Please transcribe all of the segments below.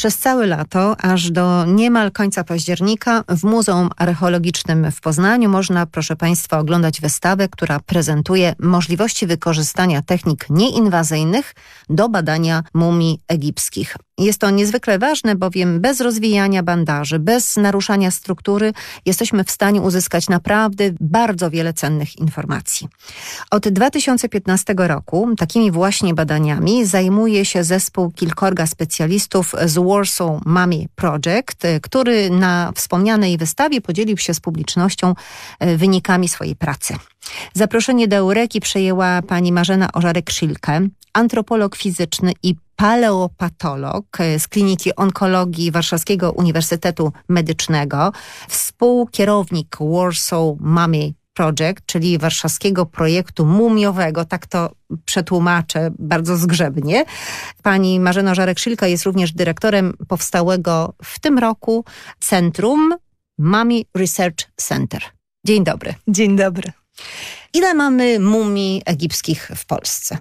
Przez całe lato, aż do niemal końca października, w Muzeum Archeologicznym w Poznaniu można, proszę Państwa, oglądać wystawę, która prezentuje możliwości wykorzystania technik nieinwazyjnych do badania mumii egipskich. Jest to niezwykle ważne, bowiem bez rozwijania bandaży, bez naruszania struktury jesteśmy w stanie uzyskać naprawdę bardzo wiele cennych informacji. Od 2015 roku takimi właśnie badaniami zajmuje się zespół kilkorga specjalistów z Warsaw Mummy Project, y, który na wspomnianej wystawie podzielił się z publicznością y, wynikami swojej pracy. Zaproszenie do Eureki przejęła pani Marzena Ożarek-Szilkę, antropolog fizyczny i paleopatolog y, z Kliniki Onkologii Warszawskiego Uniwersytetu Medycznego, współkierownik Warsaw Mummy Project, czyli warszawskiego projektu mumiowego, tak to przetłumaczę bardzo zgrzebnie. Pani Marzena Żarek-Szylka jest również dyrektorem powstałego w tym roku Centrum Mami Research Center. Dzień dobry. Dzień dobry. Ile mamy mumii egipskich w Polsce?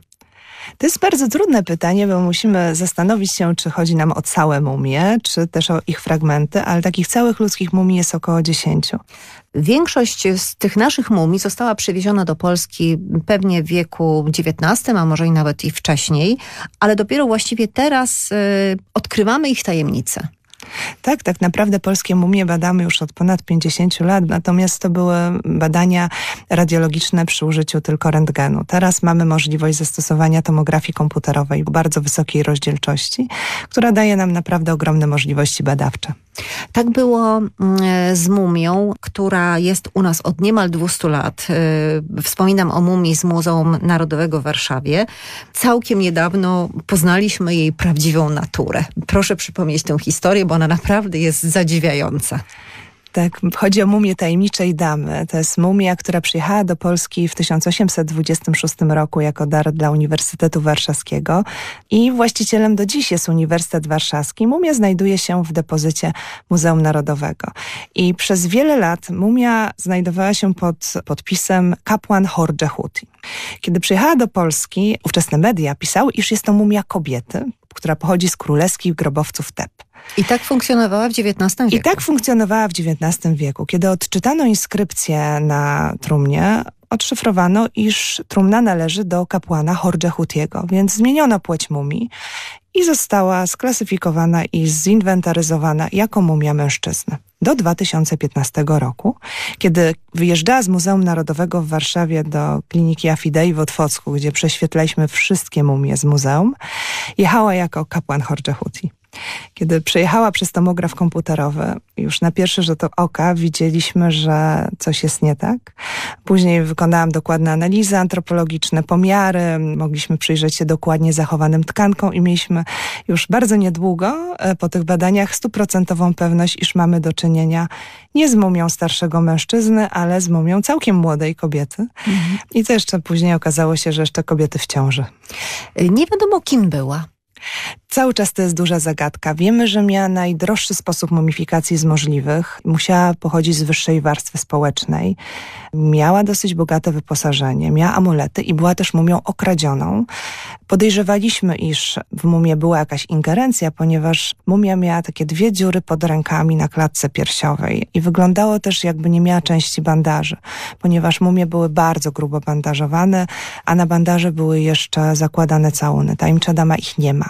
To jest bardzo trudne pytanie, bo musimy zastanowić się, czy chodzi nam o całe mumie, czy też o ich fragmenty, ale takich całych ludzkich mumii jest około dziesięciu. Większość z tych naszych mumii została przywieziona do Polski pewnie w wieku XIX, a może i nawet i wcześniej, ale dopiero właściwie teraz y, odkrywamy ich tajemnice. Tak, tak naprawdę polskie mumie badamy już od ponad 50 lat, natomiast to były badania radiologiczne przy użyciu tylko rentgenu. Teraz mamy możliwość zastosowania tomografii komputerowej bardzo wysokiej rozdzielczości, która daje nam naprawdę ogromne możliwości badawcze. Tak było mm, z mumią, która jest u nas od niemal 200 lat. Y, wspominam o mumii z Muzeum Narodowego w Warszawie. Całkiem niedawno poznaliśmy jej prawdziwą naturę. Proszę przypomnieć tę historię, bo ona naprawdę jest zadziwiająca. Tak, chodzi o mumię tajemniczej damy. To jest mumia, która przyjechała do Polski w 1826 roku jako dar dla Uniwersytetu Warszawskiego i właścicielem do dziś jest Uniwersytet Warszawski. Mumia znajduje się w depozycie Muzeum Narodowego. I przez wiele lat mumia znajdowała się pod podpisem kapłan Horge Huti. Kiedy przyjechała do Polski, ówczesne media pisały, iż jest to mumia kobiety, która pochodzi z królewskich grobowców Teb. I tak funkcjonowała w XIX wieku. I tak funkcjonowała w XIX wieku. Kiedy odczytano inskrypcję na trumnie, odszyfrowano, iż trumna należy do kapłana Horja Hutiego, więc zmieniono płeć mumii i została sklasyfikowana i zinwentaryzowana jako mumia mężczyzny. Do 2015 roku, kiedy wyjeżdżała z Muzeum Narodowego w Warszawie do kliniki Afidei w Otwocku, gdzie prześwietlaliśmy wszystkie mumie z muzeum, jechała jako kapłan Horjehuti. Kiedy przejechała przez tomograf komputerowy, już na pierwszy rzut oka widzieliśmy, że coś jest nie tak. Później wykonałam dokładne analizy antropologiczne, pomiary, mogliśmy przyjrzeć się dokładnie zachowanym tkankom i mieliśmy już bardzo niedługo e, po tych badaniach stuprocentową pewność, iż mamy do czynienia nie z mumią starszego mężczyzny, ale z mumią całkiem młodej kobiety. Mhm. I to jeszcze później okazało się, że jeszcze kobiety w ciąży. Y, nie wiadomo, kim była. Cały czas to jest duża zagadka. Wiemy, że miała najdroższy sposób mumifikacji z możliwych. Musiała pochodzić z wyższej warstwy społecznej. Miała dosyć bogate wyposażenie, miała amulety i była też mumią okradzioną. Podejrzewaliśmy, iż w mumie była jakaś ingerencja, ponieważ mumia miała takie dwie dziury pod rękami na klatce piersiowej i wyglądało też jakby nie miała części bandaży, ponieważ mumie były bardzo grubo bandażowane, a na bandaże były jeszcze zakładane całuny. Tajemnicza dama ich nie ma.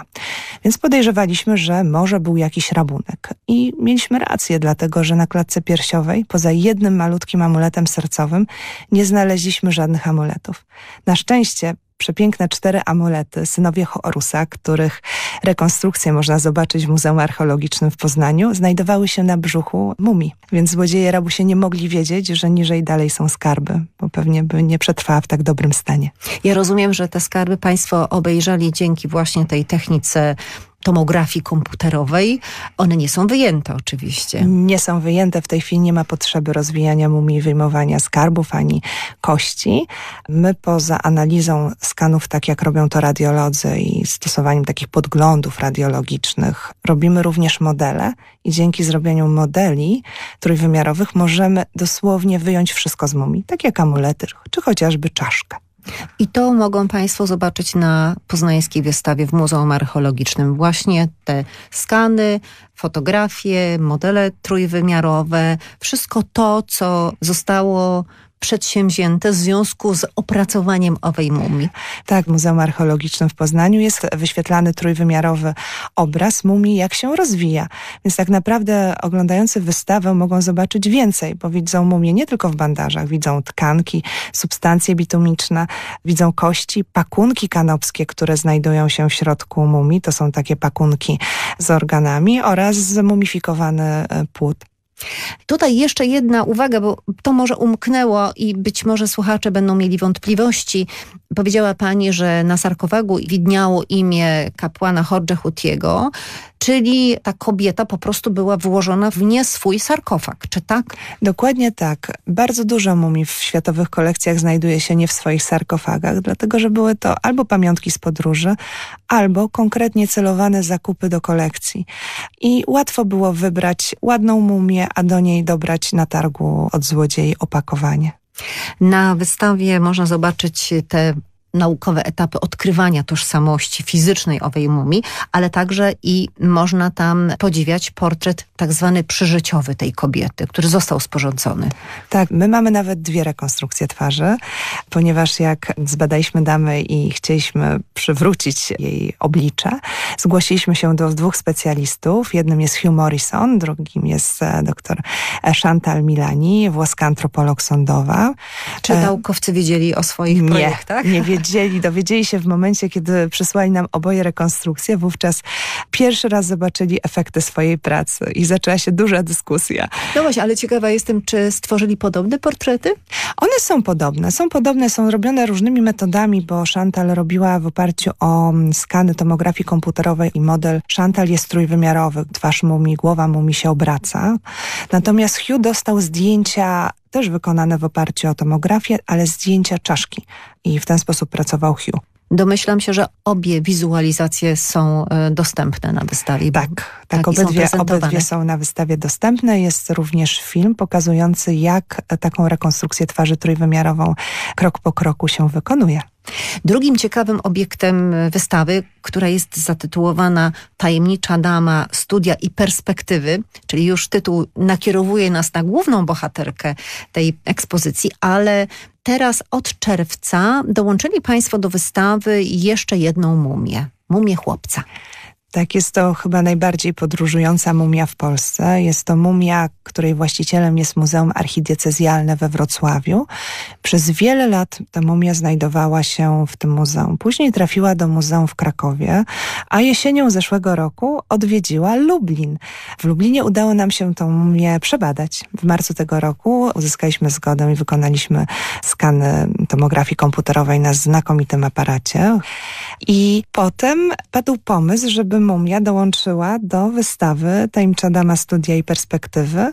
Więc podejrzewaliśmy, że może był jakiś rabunek. I mieliśmy rację, dlatego że na klatce piersiowej, poza jednym malutkim amuletem sercowym, nie znaleźliśmy żadnych amuletów. Na szczęście przepiękne cztery amulety, synowie Horusa, których rekonstrukcję można zobaczyć w Muzeum Archeologicznym w Poznaniu, znajdowały się na brzuchu mumii. Więc złodzieje rabusie nie mogli wiedzieć, że niżej dalej są skarby, bo pewnie by nie przetrwała w tak dobrym stanie. Ja rozumiem, że te skarby Państwo obejrzeli dzięki właśnie tej technice tomografii komputerowej. One nie są wyjęte oczywiście. Nie są wyjęte. W tej chwili nie ma potrzeby rozwijania mumii, wyjmowania skarbów ani kości. My poza analizą skanów, tak jak robią to radiolodzy i stosowaniem takich podglądów radiologicznych, robimy również modele i dzięki zrobieniu modeli trójwymiarowych możemy dosłownie wyjąć wszystko z mumii, tak jak amulety czy chociażby czaszkę. I to mogą Państwo zobaczyć na poznańskiej wystawie w Muzeum Archeologicznym. Właśnie te skany, fotografie, modele trójwymiarowe, wszystko to, co zostało przedsięwzięte w związku z opracowaniem owej mumii. Tak, Muzeum Archeologiczne w Poznaniu jest wyświetlany trójwymiarowy obraz mumii, jak się rozwija. Więc tak naprawdę oglądający wystawę mogą zobaczyć więcej, bo widzą mumię nie tylko w bandażach, widzą tkanki, substancje bitumiczne, widzą kości, pakunki kanopskie, które znajdują się w środku mumii. To są takie pakunki z organami oraz zmumifikowany e, płód. Tutaj jeszcze jedna uwaga, bo to może umknęło i być może słuchacze będą mieli wątpliwości. Powiedziała pani, że na sarkofagu widniało imię kapłana Hodge Hutiego, czyli ta kobieta po prostu była włożona w nie swój sarkofag, czy tak? Dokładnie tak. Bardzo dużo mumii w światowych kolekcjach znajduje się nie w swoich sarkofagach, dlatego że były to albo pamiątki z podróży, albo konkretnie celowane zakupy do kolekcji. I łatwo było wybrać ładną mumię, a do niej dobrać na targu od złodziei opakowanie. Na wystawie można zobaczyć te naukowe etapy odkrywania tożsamości fizycznej owej mumii, ale także i można tam podziwiać portret tak zwany przyżyciowy tej kobiety, który został sporządzony. Tak, my mamy nawet dwie rekonstrukcje twarzy, ponieważ jak zbadaliśmy damy i chcieliśmy przywrócić jej oblicze, zgłosiliśmy się do dwóch specjalistów. Jednym jest Hugh Morrison, drugim jest e, dr Chantal Milani, włoska antropolog sądowa. Czy e, naukowcy wiedzieli o swoich nie, projektach? Nie, nie wiedzieli, dowiedzieli się w momencie, kiedy przysłali nam oboje rekonstrukcję, wówczas pierwszy raz zobaczyli efekty swojej pracy i zaczęła się duża dyskusja. No właśnie, ale ciekawa jestem, czy stworzyli podobne portrety? One są podobne. Są podobne, są robione różnymi metodami, bo Chantal robiła w oparciu o mm, skany tomografii komputerowej i model. Chantal jest trójwymiarowy. Twarz mumii, głowa mumii się obraca. Natomiast Hugh dostał zdjęcia też wykonane w oparciu o tomografię, ale zdjęcia czaszki. I w ten sposób pracował Hugh. Domyślam się, że obie wizualizacje są e, dostępne na wystawie. Tak, tak, tak obydwie, są obydwie są na wystawie dostępne. Jest również film pokazujący, jak e, taką rekonstrukcję twarzy trójwymiarową krok po kroku się wykonuje. Drugim ciekawym obiektem e, wystawy, która jest zatytułowana Tajemnicza Dama, Studia i Perspektywy, czyli już tytuł nakierowuje nas na główną bohaterkę tej ekspozycji, ale teraz od czerwca dołączyli Państwo do wystawy jeszcze jedną mumię, mumię chłopca. Tak, jest to chyba najbardziej podróżująca mumia w Polsce. Jest to mumia, której właścicielem jest Muzeum Archidiecezjalne we Wrocławiu. Przez wiele lat ta mumia znajdowała się w tym muzeum. Później trafiła do muzeum w Krakowie, a jesienią zeszłego roku odwiedziła Lublin. W Lublinie udało nam się tą mumię przebadać. W marcu tego roku uzyskaliśmy zgodę i wykonaliśmy skan e, tomografii komputerowej na znakomitym aparacie. I potem padł pomysł, żeby Mumia dołączyła do wystawy Tajemnicza Dama Studia i Perspektywy,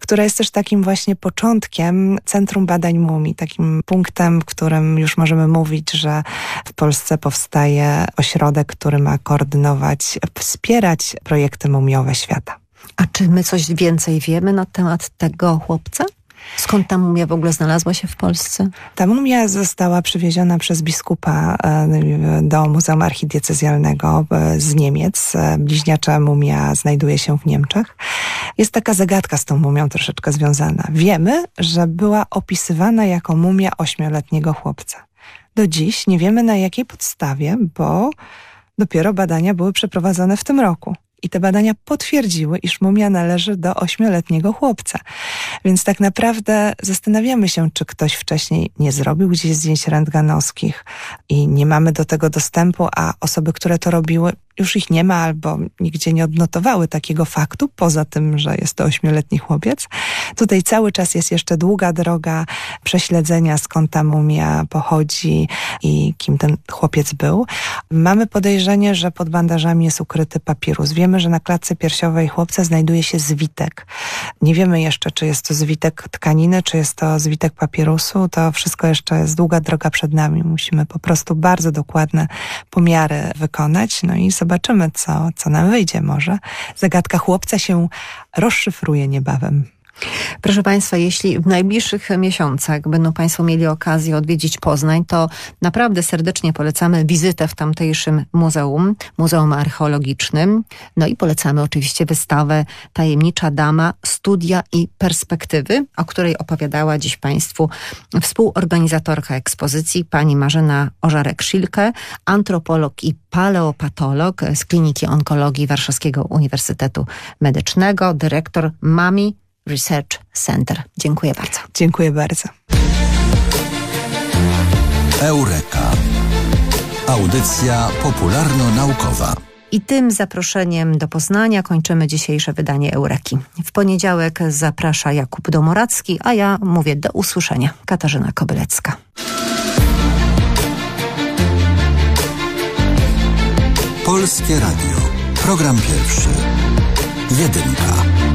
która jest też takim właśnie początkiem Centrum Badań Mumii, takim punktem, w którym już możemy mówić, że w Polsce powstaje ośrodek, który ma koordynować, wspierać projekty mumiowe świata. A czy my coś więcej wiemy na temat tego chłopca? Skąd ta mumia w ogóle znalazła się w Polsce? Ta mumia została przywieziona przez biskupa e, do Muzeum Archidiecezjalnego e, z Niemiec. E, bliźniacza mumia znajduje się w Niemczech. Jest taka zagadka z tą mumią troszeczkę związana. Wiemy, że była opisywana jako mumia ośmioletniego chłopca. Do dziś nie wiemy na jakiej podstawie, bo dopiero badania były przeprowadzone w tym roku i te badania potwierdziły, iż mumia należy do ośmioletniego chłopca. Więc tak naprawdę zastanawiamy się, czy ktoś wcześniej nie zrobił gdzieś zdjęć rentgenowskich i nie mamy do tego dostępu, a osoby, które to robiły, już ich nie ma albo nigdzie nie odnotowały takiego faktu, poza tym, że jest to ośmioletni chłopiec. Tutaj cały czas jest jeszcze długa droga prześledzenia, skąd ta mumia pochodzi i kim ten chłopiec był. Mamy podejrzenie, że pod bandażami jest ukryty papirus. Wiemy, że na klatce piersiowej chłopca znajduje się zwitek. Nie wiemy jeszcze, czy jest to zwitek tkaniny, czy jest to zwitek papirusu. To wszystko jeszcze jest długa droga przed nami. Musimy po prostu bardzo dokładne pomiary wykonać, no i sobie Zobaczymy, co, co nam wyjdzie może. Zagadka chłopca się rozszyfruje niebawem. Proszę Państwa, jeśli w najbliższych miesiącach będą Państwo mieli okazję odwiedzić Poznań, to naprawdę serdecznie polecamy wizytę w tamtejszym muzeum, Muzeum Archeologicznym. No i polecamy oczywiście wystawę Tajemnicza Dama, Studia i Perspektywy, o której opowiadała dziś Państwu współorganizatorka ekspozycji, pani Marzena ożarek szilkę antropolog i paleopatolog z Kliniki Onkologii Warszawskiego Uniwersytetu Medycznego, dyrektor MAMI Research Center. Dziękuję bardzo. Dziękuję bardzo. Eureka. Audycja popularno-naukowa. I tym zaproszeniem do Poznania kończymy dzisiejsze wydanie Eureki. W poniedziałek zaprasza Jakub Domoracki, a ja mówię do usłyszenia. Katarzyna Kobylecka. Polskie Radio. Program pierwszy. Jedynka.